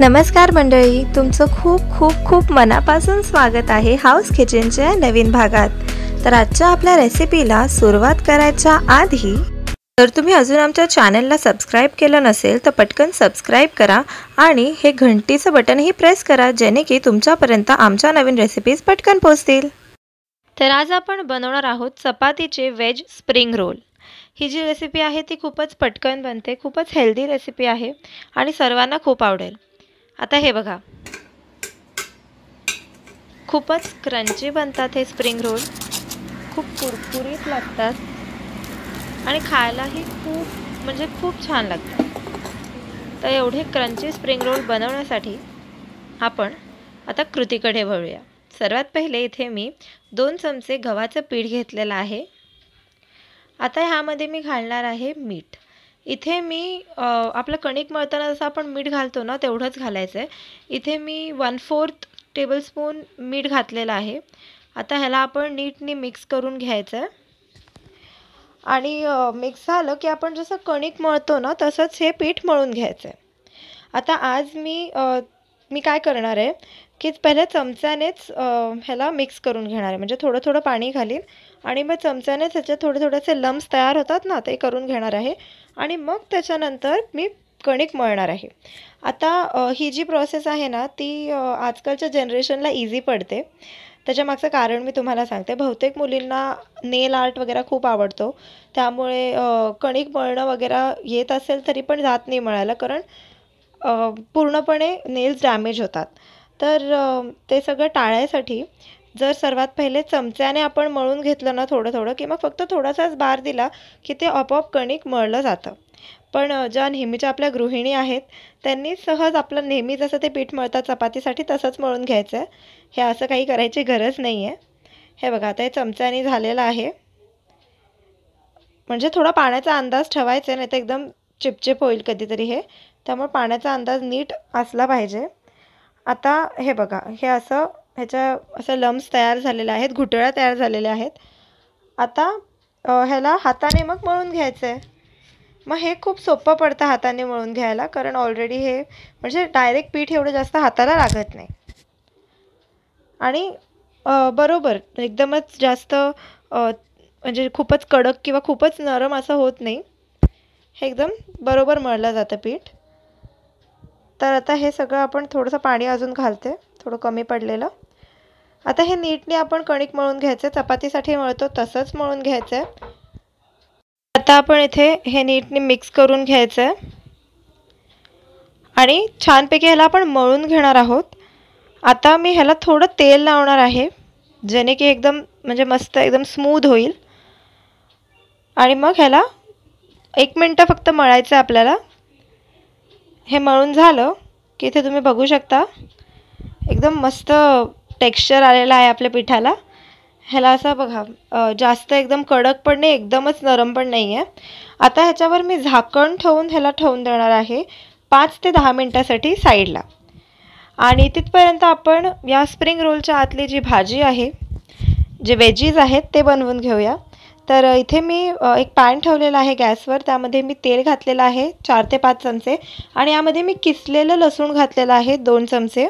नमस्कार मंडळी तुमचं खूप खूप खूप मनापासून स्वागत आहे हाऊस किचनच्या नवीन भागात तर आजच्या आपल्या रेसिपीला सुरुवात करायच्या आधी जर तुम्ही अजून आमच्या चॅनलला सबस्क्राईब केलं नसेल तर पटकन सबस्क्राईब करा आणि हे घंटीचं बटनही प्रेस करा जेणे की तुमच्यापर्यंत आमच्या नवीन रेसिपीज पटकन पोचतील तर आज आपण बनवणार आहोत चपातीचे वेज स्प्रिंग रोल ही जी रेसिपी आहे ती खूपच पटकन बनते खूपच हेल्दी रेसिपी आहे आणि सर्वांना खूप आवडेल आता हे बघा खूपच क्रंची बनतात हे स्प्रिंग रोल खूप कुरकुरीत लागतात आणि खायलाही खूप म्हणजे खूप छान लागतात तर एवढे क्रंची स्प्रिंग रोल बनवण्यासाठी आपण आता कृतीकडे वळूया सर्वात पहिले इथे मी दोन चमचे गव्हाचं पीठ घेतलेलं आहे आता ह्यामध्ये मी घालणार आहे मीठ इथे मी आपलं कणिक मळताना जसं आपण मीठ घालतो ना तेवढंच घालायचं आहे इथे मी वन फोर्थ टेबलस्पून मीठ घातलेलं आहे आता ह्याला आपण नीटनी मिक्स करून घ्यायचं आहे आणि मिक्स झालं की आपण जसं कणिक मळतो ना तसंच हे पीठ मळून घ्यायचं आहे आता आज मी मी काय करणार आहे की पहिल्या चमच्यानेच ह्याला मिक्स करून घेणार आहे म्हणजे थोडं थोडं पाणी घालीन आणि मग चमच्यानेच त्याचे थोडे थोडेसे लम्स तयार होतात ना ते करून घेणार आहे आणि मग त्याच्यानंतर मी कणिक मळणार आहे आता ही जी प्रोसेस आहे ना ती आजकालच्या जनरेशनला इझी पडते त्याच्यामागचं कारण मी तुम्हाला सांगते बहुतेक मुलींना नेल आर्ट वगैरे खूप आवडतो त्यामुळे कणिक मळणं वगैरे येत असेल तरी पण जात नाही मळायला कारण पूर्णपणे नेल्स डॅमेज होतात तर ते सगळं टाळायसाठी जर सर्वात पहिले चमच्याने आपण मळून घेतलं ना थोडं थोडं किंवा फक्त थोडासाच बार दिला की ते आपोआप कणिक मळलं जातं पण ज्या नेहमीच्या आपल्या गृहिणी आहेत त्यांनी सहज आपलं नेहमी जसं ते पीठ मळतात चपातीसाठी तसंच मळून घ्यायचं आहे हे असं काही करायची गरज नाही आहे हे बघा आता हे चमच्याने झालेलं आहे म्हणजे थोडा पाण्याचा अंदाज ठेवायचा नाही तर एकदम चिपचिप होईल कधीतरी हे त्यामुळे पाण्याचा अंदाज नीट असला पाहिजे आता हे बघा हे असं ह्याच्या असं लम्स तयार झालेले आहेत घुटळ्या तयार झालेल्या आहेत आता ह्याला हाताने मग मळून घ्यायचं आहे मग हे खूप सोपं पडतं हाताने मळून घ्यायला कारण ऑलरेडी हे म्हणजे डायरेक्ट पीठ एवढं जास्त हाताला लागत नाही आणि बरोबर एकदमच जास्त म्हणजे खूपच कडक किंवा खूपच नरम असं होत नाही हे एकदम बरोबर मळलं जातं पीठ तर आता हे सगळं आपण थोडंसं पाणी अजून घालते थोडं कमी पडलेलं आता हे नीटने आपण कणिक मळून घ्यायचं चपातीसाठी मळतो तसंच मळून घ्यायचं आहे आता आपण इथे हे नीटने मिक्स करून घ्यायचं आहे आणि छानपैकी ह्याला आपण मळून घेणार आहोत आता मी ह्याला थोडं तेल लावणार आहे जेणे की एकदम म्हणजे मस्त एकदम स्मूद होईल आणि मग ह्याला एक मिनटं फक्त मळायचं आहे आपल्याला हे मळून झालं की इथे तुम्ही बघू शकता एकदम मस्त टेक्स्चर आलेला आहे आपल्या पिठाला ह्याला असं बघा जास्त एकदम कडक पण नाही एकदमच नरम पण नाही आहे आता ह्याच्यावर मी झाकण ठेवून ह्याला ठेवून देणार आहे पाच ते दहा मिनटासाठी साईडला आणि तिथपर्यंत आपण या स्प्रिंग रोलच्या आतली जी भाजी आहे जे वेजीज आहेत ते बनवून घेऊया तर इथे मी एक पॅन ठेवलेला आहे गॅसवर त्यामध्ये मी तेल घातलेलं आहे चार ते पाच चमचे आणि यामध्ये मी किसलेलं लसूण घातलेलं आहे दोन चमचे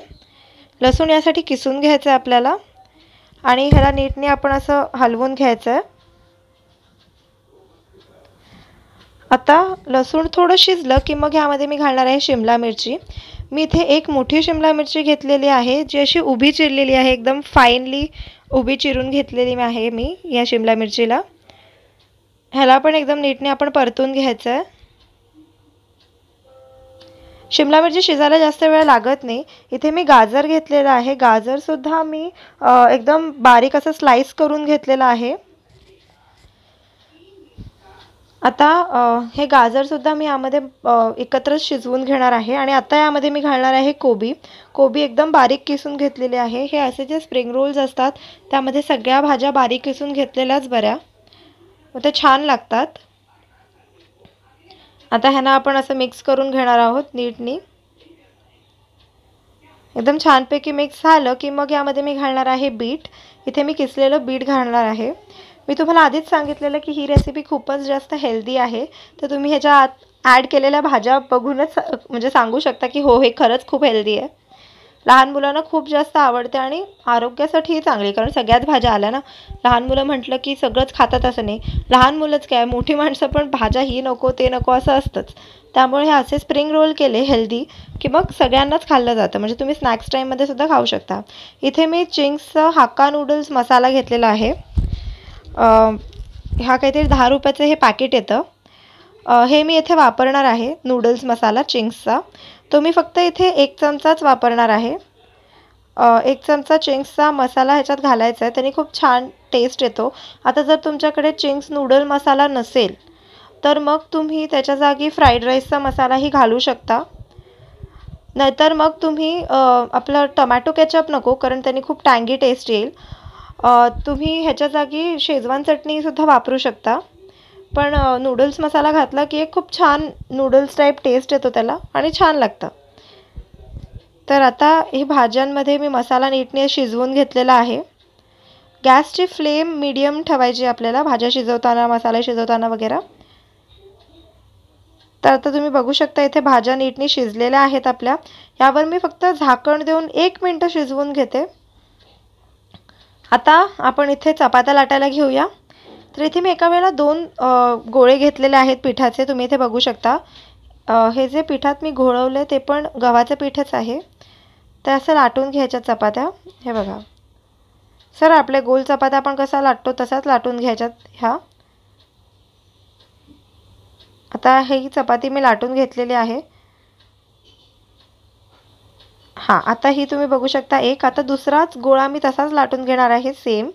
लसूण यासाठी किसून घ्यायचं आहे आपल्याला आणि ह्याला नीटने आपण असं हलवून घ्यायचं आहे आता लसूण थोडं शिजलं की मग ह्यामध्ये मी घालणार आहे शिमला मिरची मी इथे एक मोठी शिमला मिरची घेतलेली आहे जी अशी उभी चिरलेली आहे एकदम फाईनली उभी चिरून घेतलेली आहे मी या शिमला मिरचीला ह्याला पण एकदम नीटने आपण परतून घ्यायचं आहे शिमला मिरची शिजायला जास्त वेळ लागत नाही इथे मी गाजर घेतलेला आहे गाजरसुद्धा मी एकदम बारीक असं स्लाइस करून घेतलेला आहे आता हे गाजरसुद्धा मी यामध्ये एकत्रच शिजवून घेणार आहे आणि आता यामध्ये मी घालणार आहे कोबी कोबी एकदम बारीक किसून घेतलेली आहे हे असे जे स्प्रिंग रोल्स असतात त्यामध्ये सगळ्या भाज्या बारीक किसून घेतलेल्याच बऱ्या ते छान लागतात आता ह्यांना आपण असं मिक्स करून घेणार आहोत नीटनी एकदम छानपैकी मिक्स झालं की मग यामध्ये मी घालणार आहे बीट इथे मी किसलेलं बीट घालणार आहे मी तुम्हाला आधीच सांगितलेलं की ही रेसिपी खूपच जास्त हेल्दी आहे तर तुम्ही ह्याच्या आत ॲड केलेल्या भाज्या बघूनच म्हणजे सांगू शकता की हो हे खरंच खूप हेल्दी आहे लहान मुलांना खूप जास्त आवडते आणि आरोग्यासाठीही चांगली कारण सगळ्यात भाज्या आल्या ना लहान मुलं म्हटलं की सगळंच खातात असं नाही लहान मुलंच काय मोठी माणसं पण भाज्या ही नको ते नको असं असतंच त्यामुळे हे असे स्प्रिंग रोल केले हेल्दी की मग सगळ्यांनाच खाल्लं जातं म्हणजे तुम्ही स्नॅक्स टाईममध्ये सुद्धा खाऊ शकता इथे मी चिंग्सचा हाक्का नूडल्स मसाला घेतलेला आहे ह्या काहीतरी दहा रुपयाचं हे पॅकेट येतं हे मी इथे वापरणार आहे नूडल्स मसाला चिंग्सचा तुम्ही फक्त इथे एक चमचाच वापरणार आहे एक चमचा चिंग्सचा मसाला ह्याच्यात घालायचा आहे त्याने खूप छान टेस्ट येतो आता जर तुमच्याकडे चिंग्स नूडल मसाला नसेल तर मग तुम्ही त्याच्या जागी फ्राईड राईसचा मसालाही घालू शकता नाहीतर मग तुम्ही आपलं टमॅटो कॅचअप नको कारण त्याने खूप टँगी टेस्ट येईल तुम्ही ह्याच्या जागी शेजवान चटणीसुद्धा वापरू शकता पण नूडल्स मसाला घातला की एक खूप छान नूडल्स टाईप टेस्ट येतो त्याला आणि छान लागतं तर आता हे भाज्यांमध्ये मी मसाला नीटने शिजवून घेतलेला आहे गॅसची फ्लेम मीडियम ठेवायची आपल्याला भाज्या शिजवताना मसाला शिजवताना वगैरे तर आता तुम्ही बघू शकता इथे भाज्या नीटने शिजलेल्या आहेत आपल्या यावर मी फक्त झाकण देऊन एक मिनटं शिजवून घेते आता आपण इथे चपात्या लाटायला घेऊया तर इथे मी एका वेळेला दोन गोळे घेतलेले आहेत पिठाचे तुम्ही इथे बघू शकता हे जे पिठात मी घोळवले ते पण गव्हाचं पीठच आहे तर असं लाटून घ्यायच्या चपात्या हे बघा सर आपले गोल चपात्या आपण कसा लाटतो तसाच लाटून घ्यायच्यात ह्या आता ही चपाती मी लाटून घेतलेली आहे हां आता ही तुम्ही बघू शकता एक आता दुसराच गोळा मी तसाच लाटून घेणार आहे सेम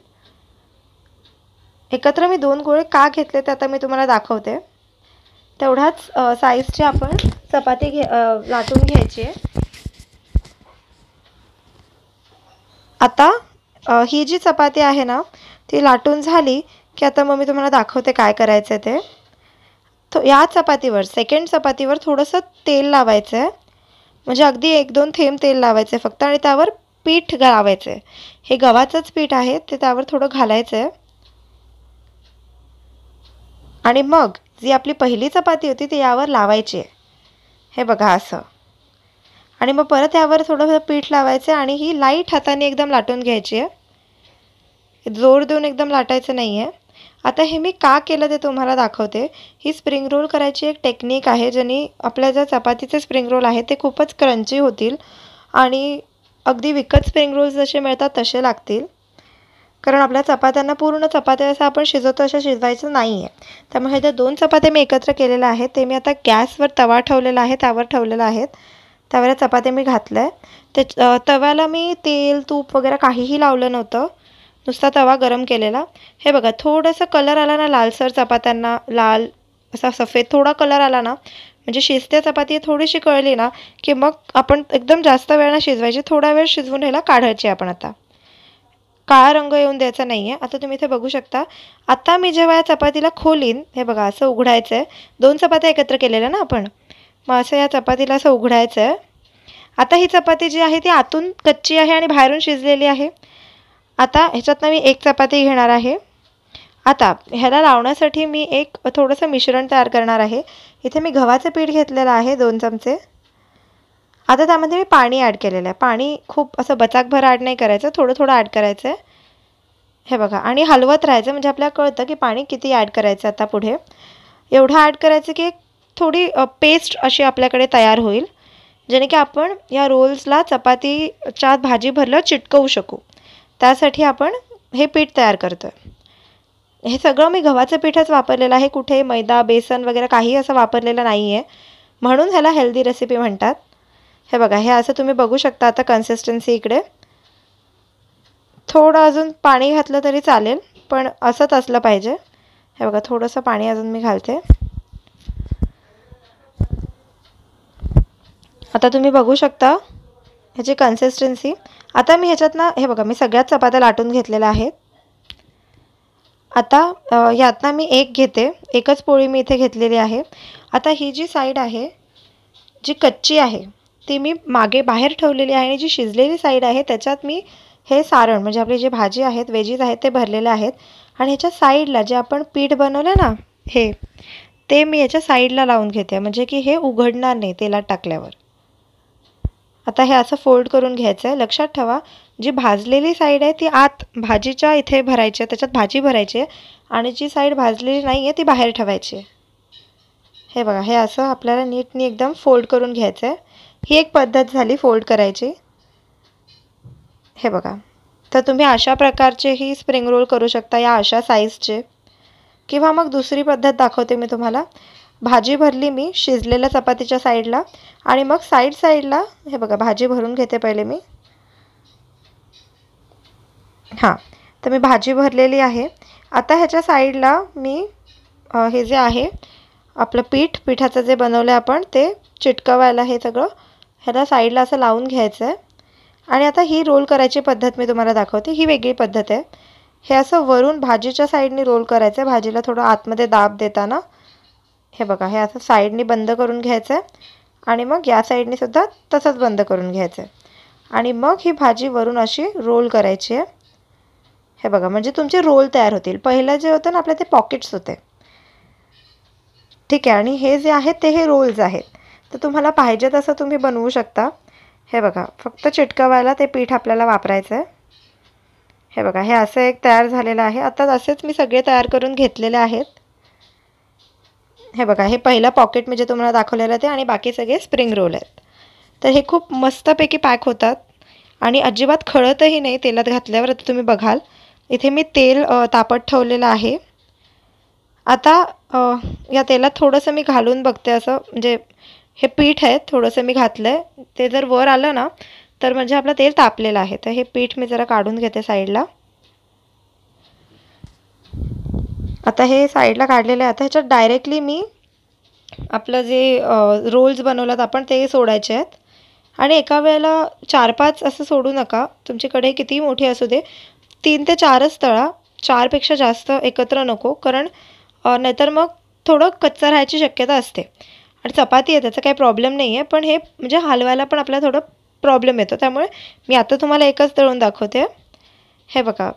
एकत्र मी दोन गोळे का घेतले ते आता मी तुम्हाला दाखवते तेवढ्याच साईजची आपण चपाती घे लाटून घ्यायची आहे आता ही जी चपाती आहे ना ती लाटून झाली की आता मग मी तुम्हाला दाखवते काय करायचं ते तो या चपातीवर सेकंड चपातीवर थोडंसं तेल लावायचं आहे म्हणजे अगदी एक दोन थेंब तेल लावायचे फक्त आणि त्यावर पीठ लावायचं आहे हे गव्हाचंच पीठ आहे ते त्यावर थोडं घालायचं आहे आणि मग जी आपली पहिली चपाती होती ती यावर लावायची आहे हे बघा असं आणि मग परत यावर थोडंसं पीठ लावायचं आहे आणि ही लाईट हाताने एकदम लाटून घ्यायची आहे जोर देऊन एकदम लाटायचं नाही आहे आता हे मी का केलं ते तुम्हाला दाखवते ही स्प्रिंग रोल करायची एक टेक्निक आहे ज्यानी आपल्या ज्या चपातीचे स्प्रिंग रोल आहे ते खूपच क्रंची होतील आणि अगदी विकत स्प्रिंग रोल्स जसे मिळतात तसे लागतील कारण आपल्या चपात्यांना पूर्ण चपात्या असं आपण शिजवतो अशा शिजवायचं नाही आहे त्यामुळे ह्या दोन चपात्या मी एकत्र केलेल्या आहेत ते मी आता गॅसवर तवा ठेवलेला आहे त्यावर ठेवलेला आहेत त्यावर चपात्या मी घातल्या आहे तव्याला मी तेल तूप वगैरे काहीही लावलं नव्हतं नुसता तवा गरम केलेला हे बघा थोडंसं कलर आला ना लालसर चपात्यांना लाल असा सफेद थोडा कलर आला ना म्हणजे शिजत्या चपाती थोडीशी कळली ना की मग आपण एकदम जास्त वेळ ना शिजवायची थोडा वेळ शिजवून ह्याला काढायची आपण आता काळा रंग येऊन द्यायचा नाही आहे आता तुम्ही इथे बघू शकता आता मी जेव्हा या चपातीला खोलीन हे बघा असं उघडायचं आहे दोन चपात्या एकत्र केलेल्या ना आपण मग असं या चपातीला असं उघडायचं आहे आता ही चपाती जी आहे ती आतून कच्ची आहे आणि बाहेरून शिजलेली आहे आता ह्याच्यातनं मी एक चपाती घेणार आहे आता ह्याला लावण्यासाठी मी एक थोडंसं मिश्रण तयार करणार आहे इथे मी गव्हाचं पीठ घेतलेलं आहे दोन चमचे आता त्यामध्ये मी पाणी ॲड केलेलं आहे पाणी खूप असं बचाकभर ॲड नाही करायचं थोडं थोडं ॲड करायचं आहे हे बघा आणि हलवत राहायचं म्हणजे आपल्याला कळतं की पाणी किती ॲड करायचं आता पुढे एवढं ॲड करायचं की थोडी पेस्ट अशी आपल्याकडे तयार होईल जेणे की आपण या रोल्सला चपातीच्या भाजी भरलं चिटकवू शकू त्यासाठी आपण हे पीठ तयार करतो आहे हे सगळं मी गव्हाचं पीठच वापरलेलं आहे कुठे मैदा बेसन वगैरे काही असं वापरलेलं नाही आहे म्हणून ह्याला हेल्दी रेसिपी म्हणतात हे बघा हे असं तुम्ही बघू शकता आता कन्सिस्टन्सी इकडे थोडं अजून पाणी घातलं तरी चालेल पण असंच असलं पाहिजे हे बघा थोडंसं पाणी अजून मी घालते आता तुम्ही बघू शकता ह्याची कन्सिस्टन्सी आता मी ह्याच्यात ना हे बघा मी सगळ्यात चपात्या लाटून घेतलेल्या आहेत आता यातना मी एक घेते एकच पोळी मी इथे घेतलेली आहे आता ही जी साईड आहे जी कच्ची आहे ती मी मागे बाहेर ठेवलेली आहे आणि जी शिजलेली साईड आहे त्याच्यात मी हे सारण म्हणजे आपली जे भाजी आहेत वेजीज आहेत ते भरलेले आहेत आणि ह्याच्या साईडला जे आपण पीठ बनवलं ना हे ते मी याच्या साईडला लावून घेते म्हणजे की हे उघडणार नाही तेलात टाकल्यावर आता हे असं फोल्ड करून घ्यायचं आहे लक्षात ठेवा जी भाजलेली साईड आहे ती आत भाजीच्या इथे भरायची आहे त्याच्यात भाजी भरायची आहे आणि जी साईड भाजलेली नाही आहे ती बाहेर ठेवायची आहे हे बघा हे असं आपल्याला नीटनी एकदम फोल्ड करून घ्यायचं आहे ही एक पद्धत झाली फोल्ड करायची हे बघा तर तुम्ही अशा प्रकारचेही स्प्रिंग रोल करू शकता या अशा साईजचे किंवा मग दुसरी पद्धत दाखवते मी तुम्हाला भाजी भरली मी शिजलेल्या चपातीच्या साईडला आणि मग साईड साईडला हे बघा भाजी भरून घेते पहिले मी हां तर मी भाजी भरलेली आहे आता ह्याच्या साईडला मी हे जे आहे आपलं पीठ पिठाचं जे बनवलं आहे आपण ते चिटकवायला हे सगळं ह्याला साईडला असं लावून घ्यायचं आहे आणि आता ही रोल करायची पद्धत मी तुम्हाला दाखवते ही वेगळी पद्धत आहे हे असं वरून भाजीच्या साईडनी रोल करायचं आहे भाजीला थोडं आतमध्ये दाब देताना हे बघा हे असं साईडनी बंद करून घ्यायचं आहे आणि मग या साईडनीसुद्धा सुद्धा तसंच बंद करून घ्यायचं आहे आणि मग ही भाजी वरून अशी रोल करायची आहे हे बघा म्हणजे तुमचे रोल तयार होतील पहिलं जे होतं ना आपल्या ते पॉकेट्स होते ठीक आहे आणि हे जे आहेत ते हे रोल्स आहेत तर तुम्हाला पाहिजे तसं तुम्ही बनवू शकता हे बघा फक्त चिटकवायला ते पीठ आपल्याला वापरायचं आहे हे बघा हे असं एक तयार झालेलं आहे आता असेच मी सगळे तयार करून घेतलेले आहेत हे बघा हे पहिलं पॉकेट म्हणजे तुम्हाला दाखवलेलं ते आणि बाकी सगळे स्प्रिंग रोल आहेत तर हे खूप मस्तपैकी पॅक होतात आणि अजिबात खळतही नाही तेलात घातल्यावर आता तुम्ही बघाल इथे मी तेल तापत ठेवलेलं आहे आता या तेलात थोडंसं मी घालून बघते असं म्हणजे हे पीठ आहे थोडंसं मी घातलं आहे ते जर वर आलं ना तर म्हणजे आपलं तेल तापलेलं आहे तर हे पीठ मी जरा काढून घेते साईडला आता हे साईडला काढलेलं आहे आता ह्याच्यात डायरेक्टली मी आपलं जे रोल्स बनवलात आपण ते सोडायचे आहेत आणि एका वेळेला चार पाच असं सोडू नका तुमच्याकडे किती मोठी असू दे तीन ते चारच तळा चारपेक्षा जास्त एकत्र नको कारण नाहीतर मग थोडं कच्चा राहायची शक्यता असते आणि चपाती आहे त्याचा काही प्रॉब्लेम नाही आहे पण हे म्हणजे हलवायला पण आपल्याला थोडं प्रॉब्लेम येतो त्यामुळे मी आता तुम्हाला एकच तळून दाखवते हे बघा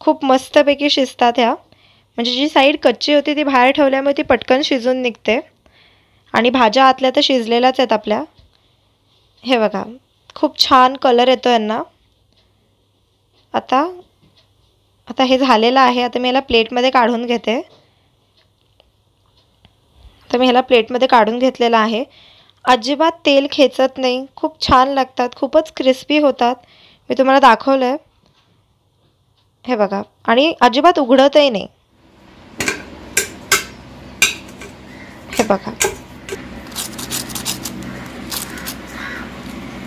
खूप मस्तपैकी शिजतात ह्या म्हणजे जी साईड कच्ची होती ती बाहेर ठेवल्यामुळे ती पटकन शिजून निघते आणि भाज्या आतल्या तर शिजलेल्याच आहेत आपल्या हे बघा खूप छान कलर येतो यांना आता आता हे झालेलं आहे आता मी याला प्लेटमध्ये काढून घेते तर मी ह्याला प्लेटमध्ये काढून घेतलेला आहे अजिबात तेल खेचत नाही खूप छान लागतात खूपच क्रिस्पी होतात मी तुम्हाला दाखवलं आहे हे बघा आणि अजिबात उघडतही नाही हे बघा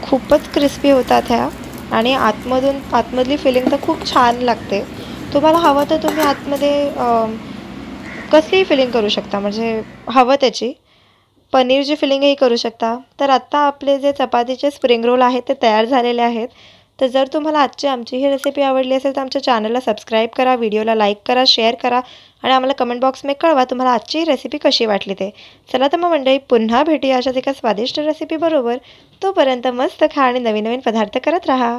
खूपच क्रिस्पी होतात ह्या आणि आतमधून आतमधली फिलिंग तर खूप छान लागते तुम्हाला हवं तर तुम्ही आतमध्ये कसलीही फिलिंग करू शकता म्हणजे हवं त्याची पनीरची फिलिंगही करू शकता तर आत्ता आपले जे चपातीचे स्प्रिंग रोल आहेत ते तयार झालेले आहेत तर जर तुम्हाला आजची आमची ही रेसिपी आवडली असेल तर आमच्या चॅनलला सबस्क्राईब करा व्हिडिओला लाईक करा शेअर करा आणि आम्हाला कमेंट बॉक्समध्ये कळवा तुम्हाला आजची रेसिपी कशी वाटली ते चला तर मग मंडळी पुन्हा भेटूया अशाच एका स्वादिष्ट रेसिपीबरोबर तोपर्यंत मस्त खा आणि नवीन नवीन पदार्थ करत राहा